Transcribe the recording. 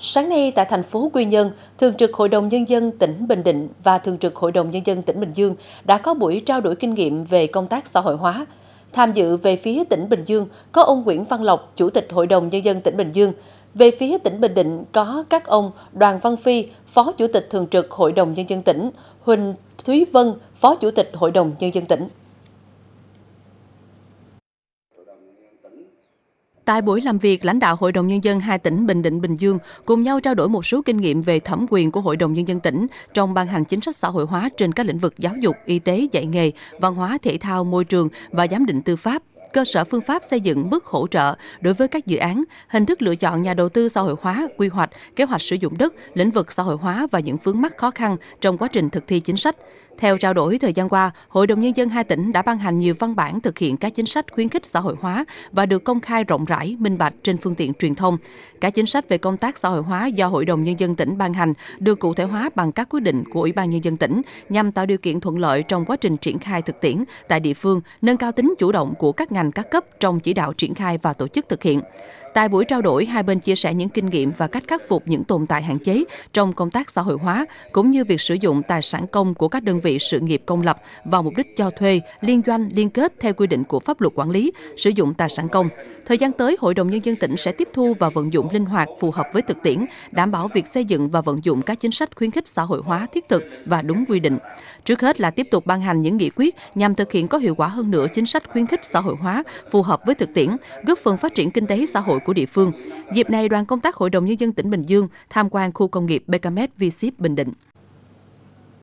Sáng nay tại thành phố Quy Nhơn, Thường trực Hội đồng Nhân dân tỉnh Bình Định và Thường trực Hội đồng Nhân dân tỉnh Bình Dương đã có buổi trao đổi kinh nghiệm về công tác xã hội hóa. Tham dự về phía tỉnh Bình Dương có ông Nguyễn Văn Lộc, Chủ tịch Hội đồng Nhân dân tỉnh Bình Dương. Về phía tỉnh Bình Định có các ông Đoàn Văn Phi, Phó Chủ tịch Thường trực Hội đồng Nhân dân tỉnh, Huỳnh Thúy Vân, Phó Chủ tịch Hội đồng Nhân dân tỉnh. Tại buổi làm việc, lãnh đạo Hội đồng Nhân dân hai tỉnh Bình Định, Bình Dương cùng nhau trao đổi một số kinh nghiệm về thẩm quyền của Hội đồng Nhân dân tỉnh trong ban hành chính sách xã hội hóa trên các lĩnh vực giáo dục, y tế, dạy nghề, văn hóa, thể thao, môi trường và giám định tư pháp cơ sở phương pháp xây dựng mức hỗ trợ đối với các dự án, hình thức lựa chọn nhà đầu tư xã hội hóa, quy hoạch, kế hoạch sử dụng đất, lĩnh vực xã hội hóa và những vướng mắc khó khăn trong quá trình thực thi chính sách. Theo trao đổi thời gian qua, Hội đồng Nhân dân hai tỉnh đã ban hành nhiều văn bản thực hiện các chính sách khuyến khích xã hội hóa và được công khai rộng rãi, minh bạch trên phương tiện truyền thông. Các chính sách về công tác xã hội hóa do Hội đồng Nhân dân tỉnh ban hành được cụ thể hóa bằng các quyết định của Ủy ban Nhân dân tỉnh nhằm tạo điều kiện thuận lợi trong quá trình triển khai thực tiễn tại địa phương, nâng cao tính chủ động của các ngành các cấp trong chỉ đạo triển khai và tổ chức thực hiện. Tại buổi trao đổi, hai bên chia sẻ những kinh nghiệm và cách khắc phục những tồn tại hạn chế trong công tác xã hội hóa, cũng như việc sử dụng tài sản công của các đơn vị sự nghiệp công lập vào mục đích cho thuê, liên doanh, liên kết theo quy định của pháp luật quản lý sử dụng tài sản công. Thời gian tới, Hội đồng Nhân dân tỉnh sẽ tiếp thu và vận dụng linh hoạt phù hợp với thực tiễn, đảm bảo việc xây dựng và vận dụng các chính sách khuyến khích xã hội hóa thiết thực và đúng quy định. Trước hết là tiếp tục ban hành những nghị quyết nhằm thực hiện có hiệu quả hơn nữa chính sách khuyến khích xã hội hóa phù hợp với thực tiễn, góp phần phát triển kinh tế xã hội hội của địa phương. Dịp này, đoàn công tác Hội đồng Nhân dân tỉnh Bình Dương tham quan khu công nghiệp BKMS v Bình Định.